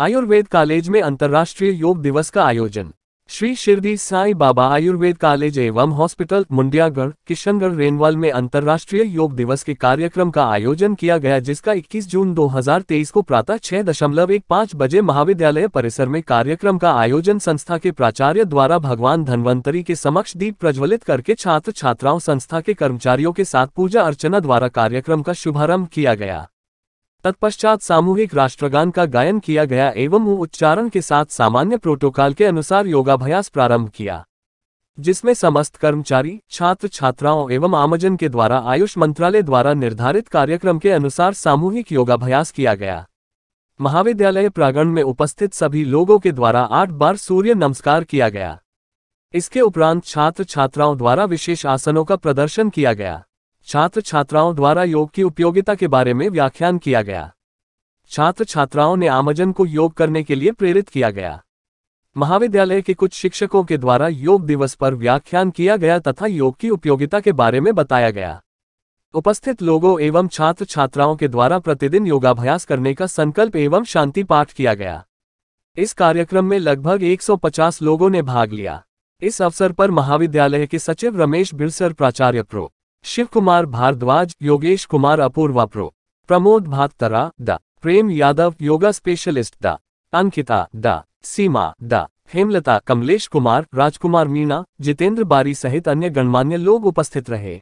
Ayurveda college में अंतर्राष्ट्रीय योग दिवस का आयोजन श्री शिरडी साई बाबा आयुर्वेद कॉलेज एवं हॉस्पिटल मुंडियागढ़ किशनगढ़ रेनवाल में अंतर्राष्ट्रीय योग दिवस के कार्यक्रम का आयोजन किया गया जिसका 21 जून 2023 को प्रातः छह दशमलव एक पाँच बजे महाविद्यालय परिसर में कार्यक्रम का आयोजन संस्था के प्राचार्य द्वारा भगवान धन्वंतरी के समक्ष दीप प्रज्वलित करके छात्र छात्राओं संस्था के कर्मचारियों के साथ पूजा अर्चना द्वारा कार्यक्रम का शुभारम्भ किया गया तत्पश्चात सामूहिक राष्ट्रगान का गायन किया गया एवं उच्चारण के साथ सामान्य प्रोटोकॉल के अनुसार योगाभ्यास प्रारंभ किया जिसमें समस्त कर्मचारी छात्र छात्राओं एवं आमजन के द्वारा आयुष मंत्रालय द्वारा निर्धारित कार्यक्रम के अनुसार सामूहिक योगाभ्यास किया गया महाविद्यालय प्रागण में उपस्थित सभी लोगों के द्वारा आठ बार सूर्य नमस्कार किया गया इसके उपरांत छात्र छात्राओं द्वारा विशेष आसनों का प्रदर्शन किया गया छात्र छात्राओं द्वारा योग की उपयोगिता के बारे में व्याख्यान किया गया छात्र छात्राओं ने आमजन को योग करने के लिए प्रेरित किया गया महाविद्यालय के कुछ शिक्षकों के द्वारा योग दिवस पर व्याख्यान किया गया तथा योग की उपयोगिता के बारे में बताया गया उपस्थित लोगों एवं छात्र छात्राओं के द्वारा प्रतिदिन योगाभ्यास करने का संकल्प एवं शांति पाठ किया गया इस कार्यक्रम में लगभग 150 लोगों ने भाग लिया इस अवसर पर महाविद्यालय के सचिव रमेश बिरसर प्राचार्य प्रो शिव कुमार भारद्वाज योगेश कुमार अपूर्वा प्रो प्रमोद भातरा द प्रेम यादव योगा स्पेशलिस्ट द अंकिता द सीमा द हेमलता कमलेश कुमार राजकुमार मीणा जितेंद्र बारी सहित अन्य गणमान्य लोग उपस्थित रहे